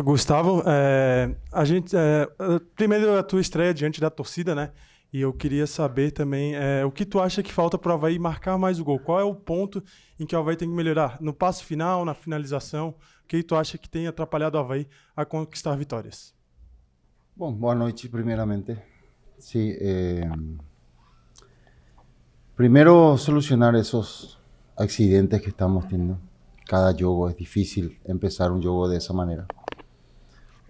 Gustavo, é, a gente é, primeiro a tua estreia diante da torcida, né? E eu queria saber também é, o que tu acha que falta para o Havaí marcar mais o gol. Qual é o ponto em que o Havaí tem que melhorar? No passo final, na finalização? O que tu acha que tem atrapalhado o Havaí a conquistar vitórias? Bom, boa noite, primeiramente. Sim, eh, Primeiro solucionar esses acidentes que estamos tendo. Cada jogo é difícil empezar um jogo dessa maneira.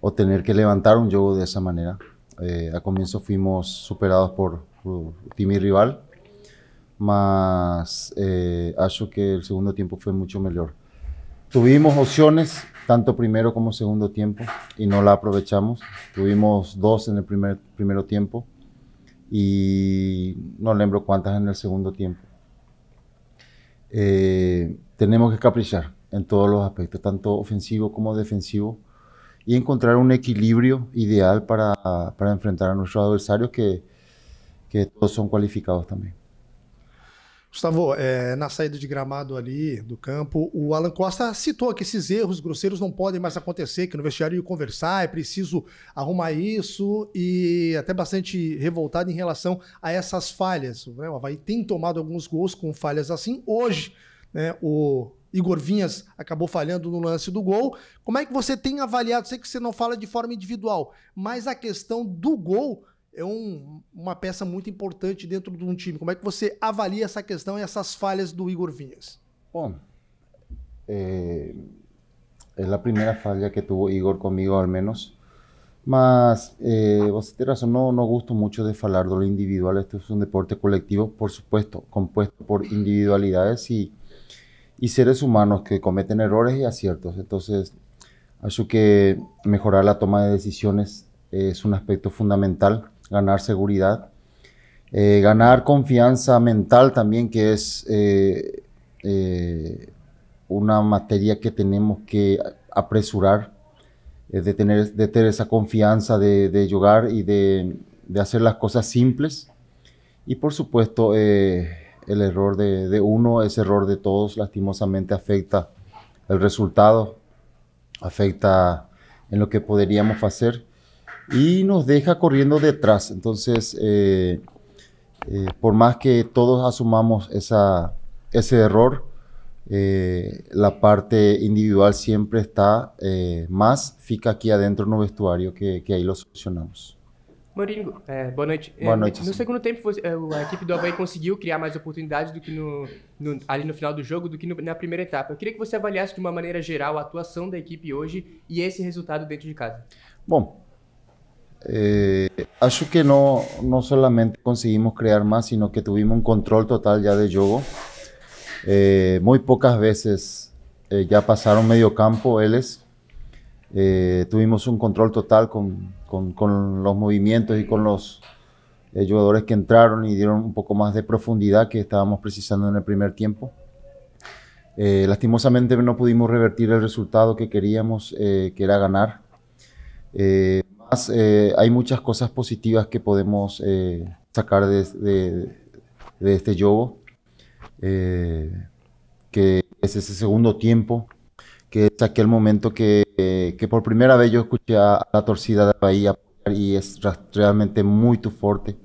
o tener que levantar un juego de esa manera. Eh, a comienzo fuimos superados por, por rival, más eh, acho que el segundo tiempo fue mucho mejor. Tuvimos opciones, tanto primero como segundo tiempo, y no la aprovechamos. Tuvimos dos en el primer primero tiempo y no lembro cuántas en el segundo tiempo. Eh, tenemos que caprichar en todos los aspectos, tanto ofensivo como defensivo. y encontrar un equilibrio ideal para, para enfrentar a nuestros adversarios que, que todos são qualificados também. Gustavo, é, na saída de gramado ali do campo, o Alan Costa citou que esses erros grosseiros não podem mais acontecer, que no vestiário conversar, é preciso arrumar isso e até bastante revoltado em relação a essas falhas. Né? O Havaí tem tomado alguns gols com falhas assim. Hoje, né, o Igor Vinhas acabou falhando no lance do gol. Como é que você tem avaliado? Sei que você não fala de forma individual, mas a questão do gol é um, uma peça muito importante dentro de um time. Como é que você avalia essa questão e essas falhas do Igor Vinhas? Bom, é, é a primeira falha que teve Igor comigo, ao menos. Mas é, você vos tenés não gosto muito de falar do individual. Este é um deporte coletivo, por supuesto, composto por individualidades e y seres humanos que cometen errores y aciertos. Entonces, eso que mejorar la toma de decisiones es un aspecto fundamental, ganar seguridad, eh, ganar confianza mental también, que es eh, eh, una materia que tenemos que apresurar, de, tener, de tener esa confianza de, de y de, de, hacer las cosas simples. Y por supuesto, el error de, uno es error de todos, lastimosamente afecta el resultado, afecta en lo que podríamos hacer y nos deja corriendo detrás. Entonces, eh, eh, por más que todos asumamos ese error, eh, la parte individual siempre está más fica aquí adentro en un vestuario que, que ahí lo solucionamos. Moringo, é, boa noite. Boa é, noite. No segundo tempo, você, é, a equipe do Havaí conseguiu criar mais oportunidades do que no, no, ali no final do jogo, do que no, na primeira etapa. Eu queria que você avaliasse de uma maneira geral a atuação da equipe hoje e esse resultado dentro de casa. Bom, é, acho que não não somente conseguimos criar mais, sino que tuvimos um controle total já de jogo. Eh, poucas vezes já passaram meio campo eles. Eh, tuvimos un control total con, con, con, los movimientos y con los eh, jugadores que entraron y dieron un poco más de profundidad que estábamos precisando en el primer tiempo. Eh, lastimosamente no pudimos revertir el resultado que queríamos, que era ganar. más, hay muchas cosas positivas que podemos sacar de, de, de, este juego, que es ese segundo tiempo que es aquel momento que, que por primera vez yo escuché a, la torcida de Bahía y es realmente muy fuerte.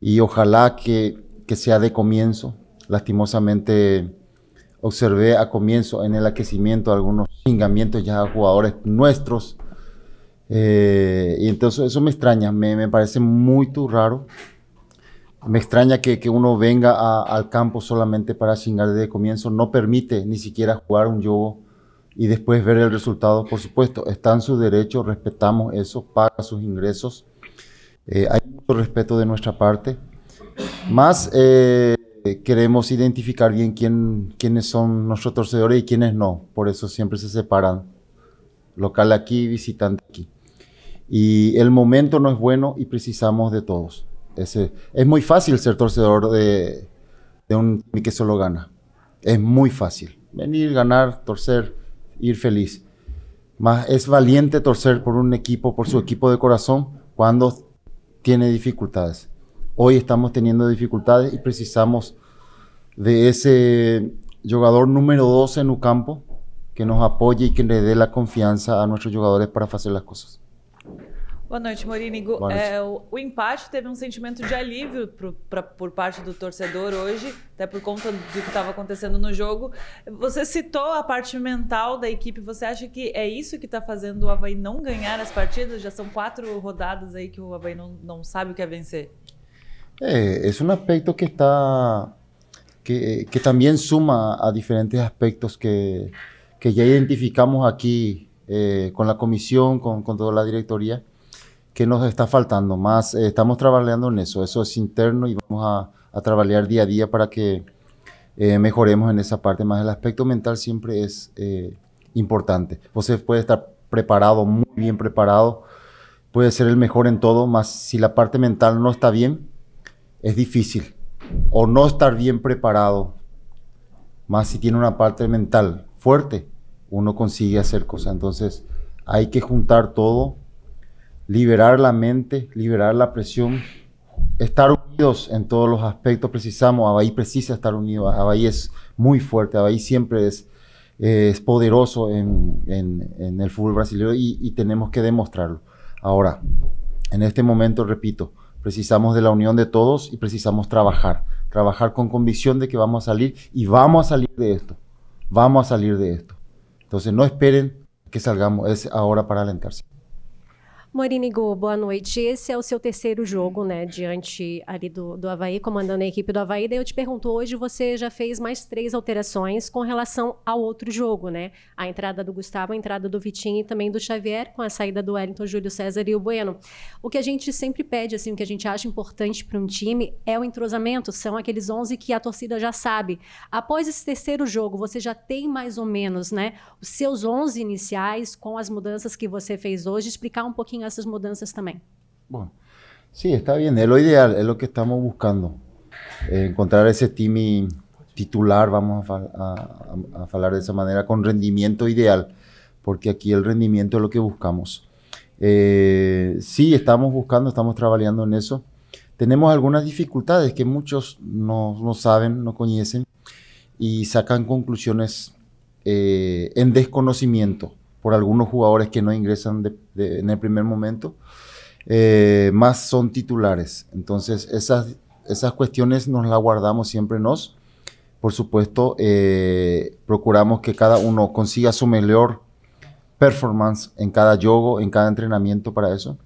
Y ojalá que, que, sea de comienzo. Lastimosamente observé a comienzo en el aquecimiento algunos chingamientos ya a jugadores nuestros. Eh, y entonces eso me extraña, me, me parece muy raro. Me extraña que, que uno venga al campo solamente para chingar de comienzo. No permite ni siquiera jugar un juego y después ver el resultado. Por supuesto, están sus derechos respetamos eso, paga sus ingresos. Eh, hay mucho respeto de nuestra parte. Más eh, queremos identificar bien quién, quiénes son nuestros torcedores y quiénes no. Por eso siempre se separan. Local aquí, visitante aquí. Y el momento no es bueno y precisamos de todos. Es, es muy fácil ser torcedor de, de un que solo gana. Es muy fácil. Venir, ganar, torcer ir feliz. Más es valiente torcer por un equipo, por su equipo de corazón, cuando tiene dificultades. Hoy estamos teniendo dificultades y precisamos de ese jugador número 12 en un campo que nos apoye y que le dé la confianza a nuestros jugadores para hacer las cosas. Boa noite, Morínigo. Boa noite. É, o, o, empate teve um sentimento de alívio pro, pra, por parte do torcedor hoje, até por conta do que estava acontecendo no jogo. Você citou a parte mental da equipe. Você acha que é isso que está fazendo o Havaí não ganhar as partidas? Já são quatro rodadas aí que o Havaí não, não sabe o que é vencer. É, é um aspecto que está que, que también suma a diferentes aspectos que, que identificamos aqui eh, con la comisión, con, con, toda la directoría, ¿Qué nos está faltando más? Eh, estamos trabajando en eso, eso es interno y vamos a, a trabajar día a día para que eh, mejoremos en esa parte más. El aspecto mental siempre es eh, importante. Usted puede estar preparado, muy bien preparado, puede ser el mejor en todo, más si la parte mental no está bien, es difícil. O no estar bien preparado, más si tiene una parte mental fuerte, uno consigue hacer cosas. Entonces hay que juntar todo liberar la mente, liberar la presión, estar unidos en todos los aspectos. Precisamos, Abahí precisa estar unido, Abahí es muy fuerte, Abahí siempre es, eh, es poderoso en, el fútbol brasileño y tenemos que demostrarlo. Ahora, en este momento, repito, precisamos de la unión de todos y precisamos trabajar, trabajar con convicción de que vamos a salir y vamos a salir de esto, vamos a salir de esto. Entonces no esperen que salgamos, es ahora para alentarse. Morini Go, boa noite. Esse é o seu terceiro jogo, né, diante ali do, do Havaí, comandando a equipe do Havaí. Daí eu te pergunto, hoje você já fez mais três alterações com relação ao outro jogo, né? A entrada do Gustavo, a entrada do Vitinho e também do Xavier, com a saída do Wellington, Júlio César e o Bueno. O que a gente sempre pede, assim, o que a gente acha importante para um time é o entrosamento, são aqueles 11 que a torcida já sabe. Após esse terceiro jogo, você já tem mais ou menos, né, os seus 11 iniciais com as mudanças que você fez hoje, explicar um pouquinho esas mudanzas también. Bueno, sí, está bien, es lo ideal, es lo que estamos buscando. Eh, encontrar ese team titular, vamos a, hablar de esa manera, con rendimiento ideal, porque aquí el rendimiento es lo que buscamos. Eh, sí, estamos buscando, estamos trabajando en eso. Tenemos algunas dificultades que muchos no, saben, no conocen y sacan conclusiones eh, en desconocimiento por algunos jugadores que no ingresan en el primer momento, eh, más son titulares. Entonces, esas, esas cuestiones nos las guardamos siempre nos. Por supuesto, eh, procuramos que cada uno consiga su mejor performance en cada yogo, en cada entrenamiento para eso.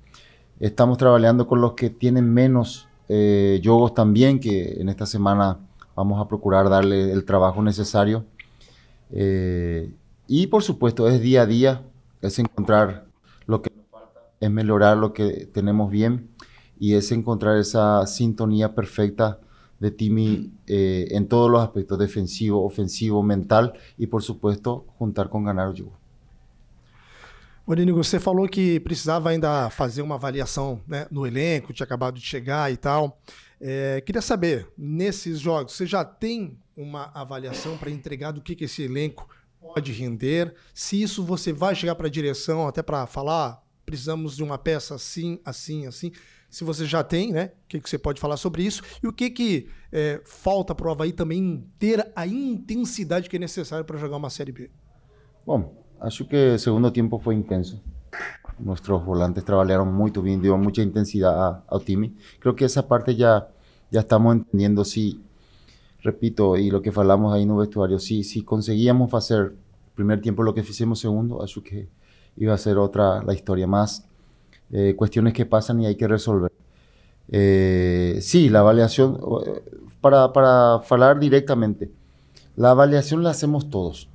Estamos trabajando con los que tienen menos eh, también, que en esta semana vamos a procurar darle el trabajo necesario. Eh, Y por supuesto, es día a día, es encontrar lo que nos falta, es mejorar lo que tenemos bien y es encontrar esa sintonía perfecta de Timmy eh, en todos los aspectos, defensivo, ofensivo, mental e, por supuesto, juntar com ganhar o jogo. Moreno, você falou que precisava ainda fazer uma avaliação né, no elenco, tinha acabado de chegar e tal. É, queria saber, nesses jogos, você já tem uma avaliação para entregar do que, que esse elenco pode render, se isso você vai chegar para a direção até para falar, ah, precisamos de uma peça assim, assim, assim. Se você já tem, né? O que, que você pode falar sobre isso? E o que, que é, falta para o Havaí também ter a intensidade que é necessária para jogar uma Série B? Bom, acho que o segundo tempo foi intenso. Nuestros volantes trabajaron muy bien, dio mucha intensidad al time. Creo que esa parte ya, ya estamos entendiendo si, repito, y lo que hablamos ahí en el vestuario, si, si conseguíamos hacer primer tiempo lo que hicimos segundo, así que iba a ser otra la historia más. Eh, cuestiones que pasan y hay que resolver. Eh, sí, la avaliación, eh, para, para hablar directamente, la avaliación la hacemos todos.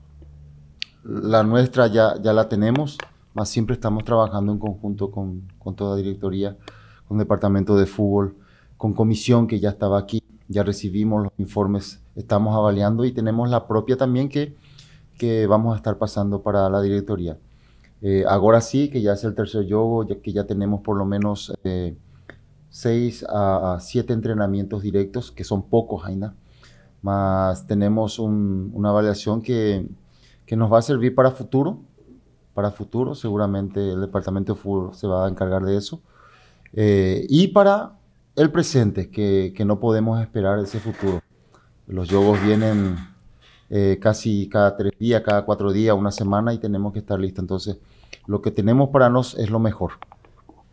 La nuestra ya, ya la tenemos, más siempre estamos trabajando en conjunto con, con toda directoría, con departamento de fútbol, con comisión que ya estaba aquí, ya recibimos los informes, estamos avaliando y tenemos la propia también que que vamos a estar pasando para la directoría. Eh, ahora sí, que ya es el tercer juego ya que ya tenemos por lo menos 6 eh, a siete entrenamientos directos, que son pocos, ainda, más tenemos una evaluación que, nos va a servir para futuro, para futuro, seguramente el departamento de fútbol se va a encargar de eso, eh, y para el presente, que, no podemos esperar ese futuro. Los yogos vienen eh, casi cada tres días, cada cuatro días, una semana y tenemos que estar listos. Entonces, lo que tenemos para nos es lo mejor.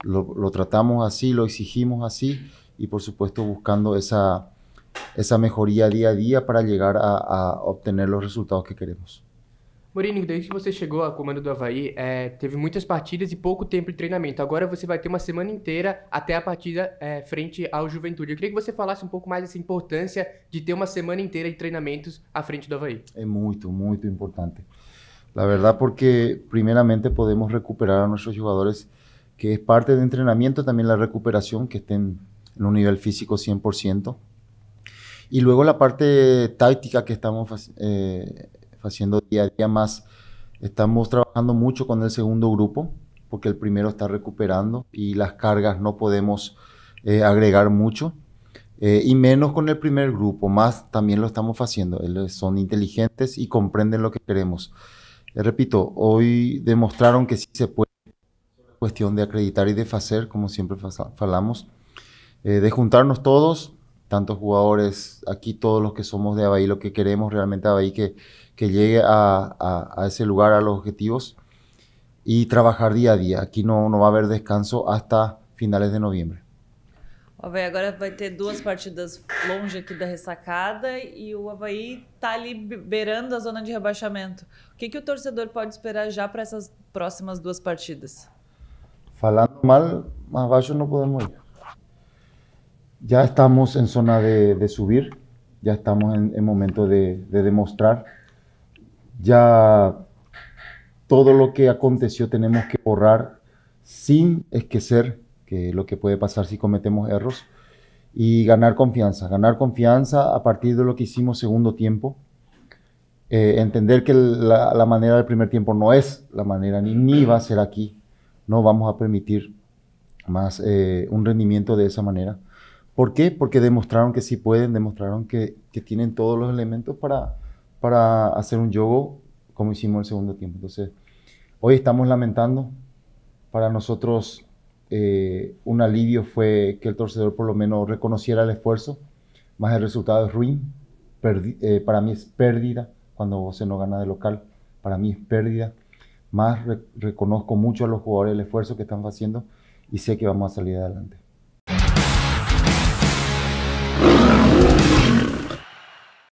Lo, tratamos así, lo exigimos así y por supuesto buscando esa, esa mejoría día a día para llegar a obtener los resultados que queremos. Mourinho, desde que você chegou ao comando do Havaí, é, teve muitas partidas e pouco tempo de treinamento. Agora você vai ter uma semana inteira até a partida é, frente ao Juventude. Eu queria que você falasse um pouco mais dessa importância de ter uma semana inteira de treinamentos à frente do Havaí. É muito, muito importante. Na verdade, porque primeiramente podemos recuperar a nossos jogadores, que é parte do treinamento, também a recuperação que estén no nível físico 100%. Y luego la parte táctica que estamos eh, haciendo día a día más. Estamos trabajando mucho con el segundo grupo, porque el primero está recuperando y las cargas no podemos eh, agregar mucho. Eh, y menos con el primer grupo, más también lo estamos haciendo. Ellos son inteligentes y comprenden lo que queremos. Eh, repito, hoy demostraron que sí se puede. Cuestión de acreditar y de hacer, como siempre falamos, de juntarnos todos, tantos jugadores, aquí todos los que somos de Abahí, lo que queremos realmente Abahí, que, que llegue a, a, a, ese lugar, a los objetivos, y trabajar día a día. Aqui não, não vai haver descanso até finales de novembro. O Havaí agora vai ter duas partidas longe aqui da ressacada e o Havaí está ali beirando a zona de rebaixamento. O que, que o torcedor pode esperar já para essas próximas duas partidas? Falando mal, mais baixo não podemos ir. Ya estamos en zona de, subir, ya estamos en, momento de, demostrar. Ya todo lo que aconteció tenemos que borrar sin esquecer que lo que puede pasar si cometemos errores y ganar confianza. Ganar confianza a partir de lo que hicimos segundo tiempo. Eh, entender que la, manera del primer tiempo no es la manera ni, ni va a ser aquí. No vamos a permitir más eh, un rendimiento de esa manera. ¿Por qué? Porque demostraron que sí pueden, demostraron que, tienen todos los elementos para, para hacer un juego como hicimos el segundo tiempo. Entonces, hoy estamos lamentando. Para nosotros eh, un alivio fue que el torcedor por lo menos reconociera el esfuerzo, más el resultado es ruin. Eh, para mí es pérdida cuando se no gana de local. Para mí es pérdida. Más reconozco mucho a los jugadores el esfuerzo que están haciendo y sé que vamos a salir adelante.